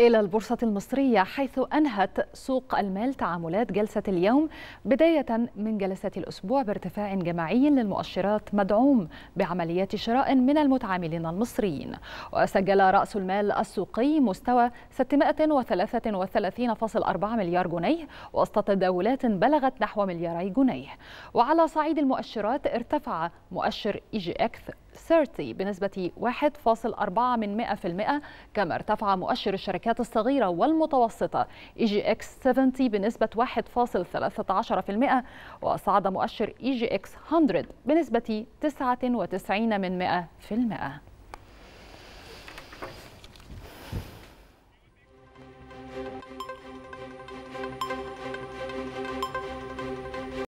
إلى البورصة المصرية حيث أنهت سوق المال تعاملات جلسة اليوم بداية من جلسة الأسبوع بارتفاع جماعي للمؤشرات مدعوم بعمليات شراء من المتعاملين المصريين وسجل رأس المال السوقي مستوى 633.4 مليار جنيه وسط تداولات بلغت نحو ملياري جنيه وعلى صعيد المؤشرات ارتفع مؤشر إيجي أكث 30 بنسبة 1.4 من 100% كما ارتفع مؤشر الشركات الصغيرة والمتوسطة اي جي اكس 70 بنسبة 1.13% وصعد مؤشر اي جي اكس 100 بنسبة 99 من 100%